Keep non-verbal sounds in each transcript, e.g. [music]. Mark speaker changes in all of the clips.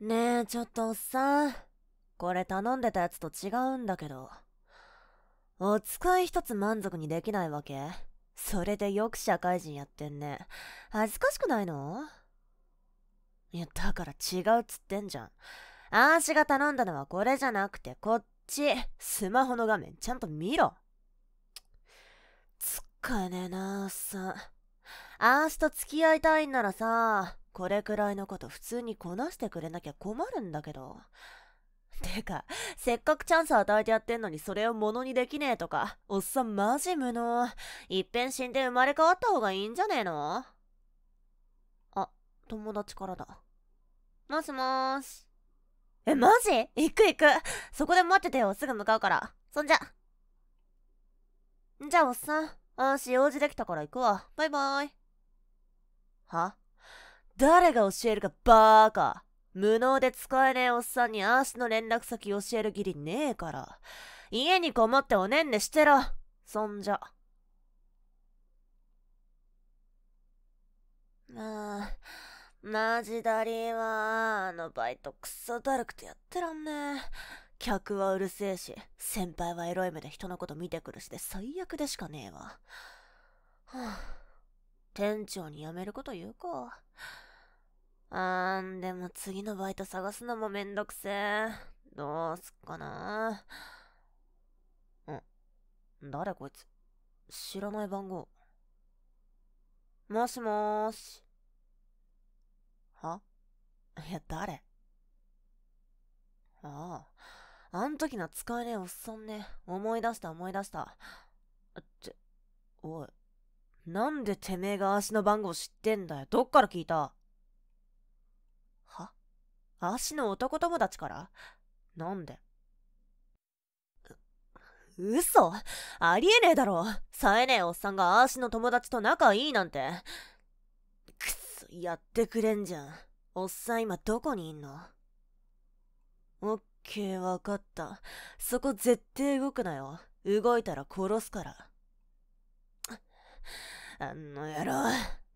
Speaker 1: ねえ、ちょっとおっさん。これ頼んでたやつと違うんだけど。お使い一つ満足にできないわけそれでよく社会人やってんね。恥ずかしくないのいや、だから違うっつってんじゃん。あーしが頼んだのはこれじゃなくてこっち。スマホの画面ちゃんと見ろ。つっかえねえなおっさん。あーしと付き合いたいんならさ、これくらいのこと普通にこなしてくれなきゃ困るんだけど。[laughs] てか、せっかくチャンス与えてやってんのにそれを物にできねえとか、おっさんマジ無能。いっぺん死んで生まれ変わった方がいいんじゃねえのあ、友達からだ。もしもーし。え、マジ行く行く。そこで待っててよ。すぐ向かうから。そんじゃ。じゃあ、おっさん。あーし、用事できたから行くわ。バイバーイ。は誰が教えるかバーカ。無能で使えねえおっさんにアーしの連絡先教える義理ねえから。家にこもっておねんねしてろ。そんじゃ。なあ、マジだりーは、あのバイトクソだるくてやってらんねえ。客はうるせえし、先輩はエロい目で人のこと見てくるしで最悪でしかねえわ。はあ、店長に辞めること言うか。あーん、でも次のバイト探すのもめんどくせえ。どうすっかな。ん、誰こいつ。知らない番号。もしもーし。はいや、誰ああ。あん時の使えねえおっさんね。思い出した思い出した。って、おい。なんでてめえが足の番号知ってんだよ。どっから聞いた足の男友達からなんで嘘ありえねえだろ冴えねえおっさんが足の友達と仲いいなんてくそやってくれんじゃんおっさん今どこにいんのオッケーわかったそこ絶対動くなよ動いたら殺すからあの野郎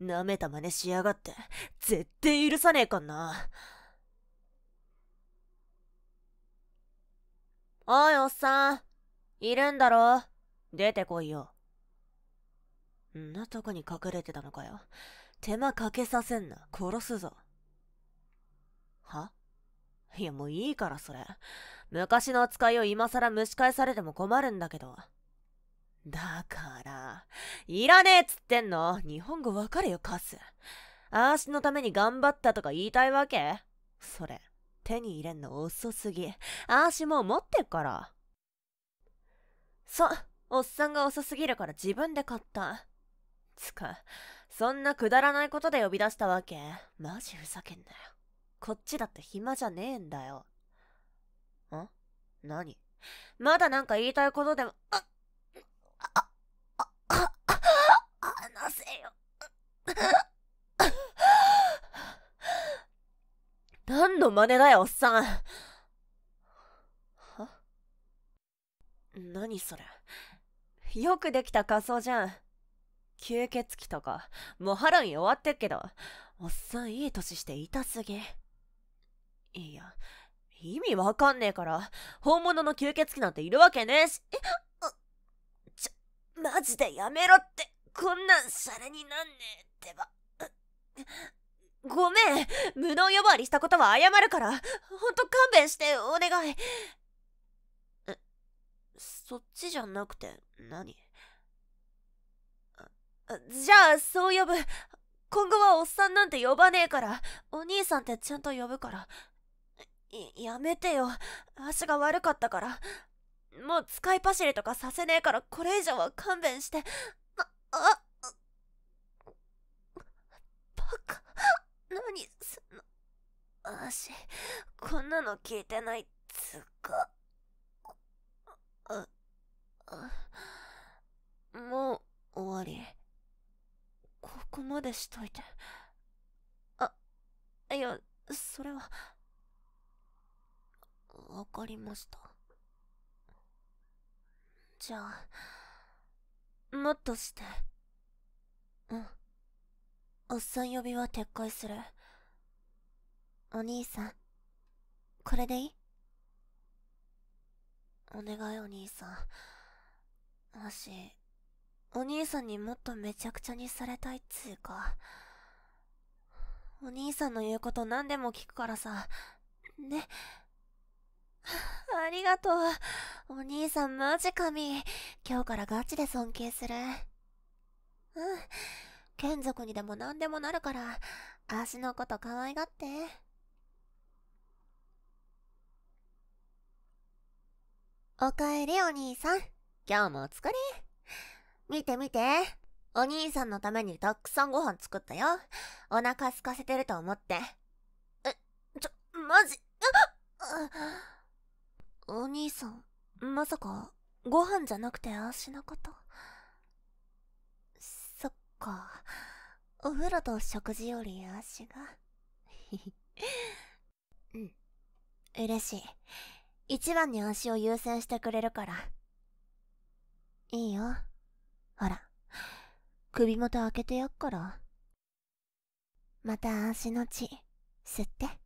Speaker 1: 舐めた真似しやがって絶対許さねえかんなおいおっさん、いるんだろ出てこいよ。んなとこに隠れてたのかよ。手間かけさせんな。殺すぞ。はいやもういいからそれ。昔の扱いを今更蒸し返されても困るんだけど。だから、いらねえっつってんの日本語わかるよ、カス。あーしのために頑張ったとか言いたいわけそれ。手に入れんの遅すぎ。あーしもう持ってっから。そう、おっさんが遅すぎるから自分で買った。つか、そんなくだらないことで呼び出したわけ。マジふざけんなよ。こっちだって暇じゃねえんだよ。ん何まだなんか言いたいことでも、あっ何の真似だよ、おっさん。は何それ。よくできた仮装じゃん。吸血鬼とか、もうハロウィン終わってっけど、おっさんいい歳して痛すぎ。いや、意味わかんねえから、本物の吸血鬼なんているわけねえし、えちょ、マジでやめろって、こんなんシャレになんねえってば。ごめん無能呼ばわりしたことは謝るからほんと勘弁してお願いえそっちじゃなくて何じゃあそう呼ぶ今後はおっさんなんて呼ばねえからお兄さんってちゃんと呼ぶからやめてよ足が悪かったからもう使い走りとかさせねえからこれ以上は勘弁してああ何すの足こんなの聞いてないっつか。あ、あ、もう終わり。ここまでしといて。あ、いや、それは。わかりました。じゃあ、もっとして。うん。おっさん呼びは撤回する。お兄さん、これでいいお願いお兄さん。もし、お兄さんにもっとめちゃくちゃにされたいっつうか。お兄さんの言うこと何でも聞くからさ。ね。ありがとう。お兄さんマジ神。今日からガチで尊敬する。うん。眷属にでも何でもなるから、足のこと可愛がって。おかえりお兄さん。今日もお疲れ。見て見て。お兄さんのためにたくさんご飯作ったよ。お腹空かせてると思って。え、ちょ、マジ、お兄さん、まさか、ご飯じゃなくて足のことお風呂と食事より足が [laughs] うん嬉しい一番に足を優先してくれるからいいよほら首元開けてやっからまた足の血吸って